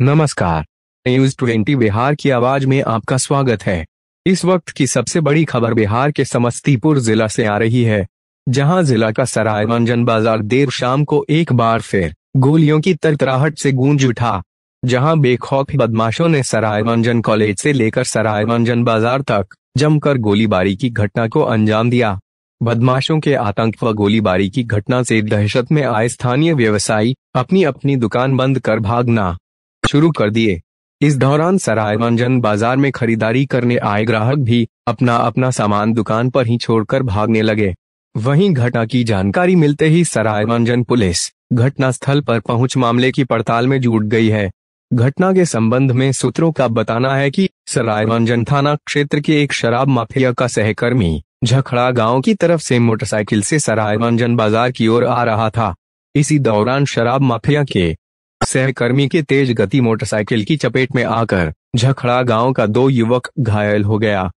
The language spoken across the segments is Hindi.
नमस्कार न्यूज ट्वेंटी बिहार की आवाज में आपका स्वागत है इस वक्त की सबसे बड़ी खबर बिहार के समस्तीपुर जिला से आ रही है जहां जिला का सराय मंजन बाजार देर शाम को एक बार फिर गोलियों की तरतराहट से गूंज उठा जहां बेखौफ बदमाशों ने मंजन कॉलेज से लेकर मंजन बाजार तक जमकर गोलीबारी की घटना को अंजाम दिया बदमाशों के आतंक व गोलीबारी की घटना से दहशत में आए स्थानीय व्यवसायी अपनी अपनी दुकान बंद कर भागना शुरू कर दिए इस दौरान सरायरंजन बाजार में खरीदारी करने आए ग्राहक भी अपना अपना सामान दुकान पर ही छोड़कर भागने लगे वहीं घटना की जानकारी मिलते ही सरायरंजन पुलिस घटनास्थल पर पहुंच मामले की पड़ताल में जुट गई है घटना के संबंध में सूत्रों का बताना है कि सरायरंजन थाना क्षेत्र के एक शराब माफिया का सहकर्मी झखड़ा गाँव की तरफ से मोटरसाइकिल से सरायरंजन बाजार की ओर आ रहा था इसी दौरान शराब माफिया के सहकर्मी के तेज गति मोटरसाइकिल की चपेट में आकर झखड़ा गांव का दो युवक घायल हो गया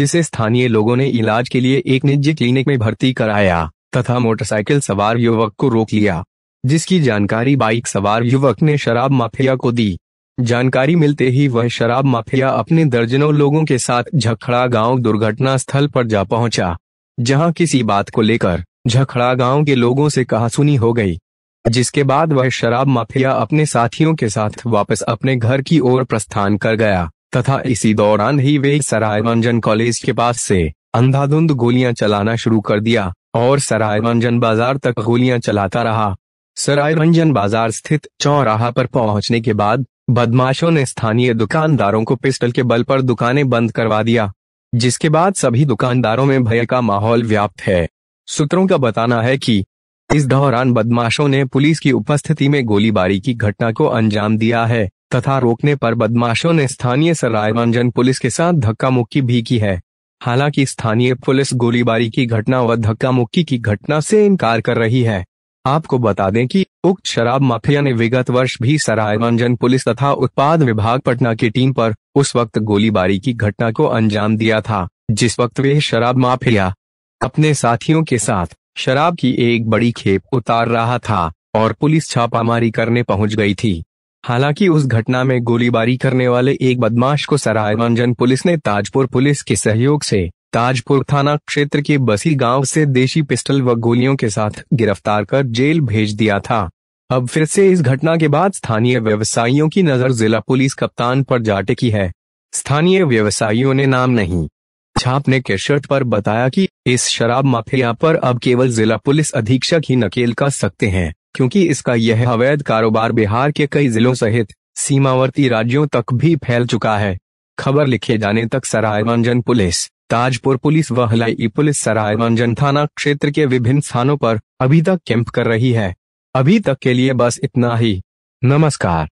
जिसे स्थानीय लोगों ने इलाज के लिए एक निजी क्लिनिक में भर्ती कराया तथा मोटरसाइकिल सवार युवक को रोक लिया जिसकी जानकारी बाइक सवार युवक ने शराब माफिया को दी जानकारी मिलते ही वह शराब माफिया अपने दर्जनों लोगों के साथ झखड़ा गांव दुर्घटना स्थल पर जा पहुंचा जहां किसी बात को लेकर झखड़ा गांव के लोगों से कहासुनी हो गई जिसके बाद वह शराब माफिया अपने साथियों के साथ वापस अपने घर की ओर प्रस्थान कर गया तथा इसी दौरान ही वे सरायरंजन कॉलेज के पास से अंधाधुंध गोलियां चलाना शुरू कर दिया और सरायरंजन बाजार तक गोलियां चलाता रहा सरायरंजन बाजार स्थित चौराहा पर पहुंचने के बाद बदमाशों ने स्थानीय दुकानदारों को पिस्टल के बल पर दुकानें बंद करवा दिया जिसके बाद सभी दुकानदारों में भय का माहौल व्याप्त है सूत्रों का बताना है कि इस दौरान बदमाशों ने पुलिस की उपस्थिति में गोलीबारी की घटना को अंजाम दिया है तथा रोकने पर बदमाशों ने स्थानीय सरायरंजन पुलिस के साथ धक्का मुक्की भी की है हालांकि स्थानीय पुलिस गोलीबारी की घटना व धक्का मुक्की की घटना से इनकार कर रही है आपको बता दें कि उक्त शराब माफिया ने विगत वर्ष भी सरायरंजन पुलिस तथा उत्पाद विभाग पटना की टीम पर उस वक्त गोलीबारी की घटना को अंजाम दिया था जिस वक्त वे शराब माफिया अपने साथियों के साथ शराब की एक बड़ी खेप उतार रहा था और पुलिस छापामारी करने पहुंच गई थी हालांकि उस घटना में गोलीबारी करने वाले एक बदमाश को सरायरंजन पुलिस ने ताजपुर पुलिस के सहयोग से ताजपुर थाना क्षेत्र के बसी गांव से देशी पिस्टल व गोलियों के साथ गिरफ्तार कर जेल भेज दिया था अब फिर से इस घटना के बाद स्थानीय व्यवसायियों की नजर जिला पुलिस कप्तान पर जा टिकी है स्थानीय व्यवसायियों ने नाम नहीं छाप ने केशर्ट पर बताया कि इस शराब माफिया पर अब केवल जिला पुलिस अधीक्षक ही नकेल कर सकते हैं क्योंकि इसका यह अवैध कारोबार बिहार के कई जिलों सहित सीमावर्ती राज्यों तक भी फैल चुका है खबर लिखे जाने तक सरायरंजन पुलिस ताजपुर पुलिस व हलाई पुलिस सरायरंजन थाना क्षेत्र के विभिन्न स्थानों पर अभी तक कैंप कर रही है अभी तक के लिए बस इतना ही नमस्कार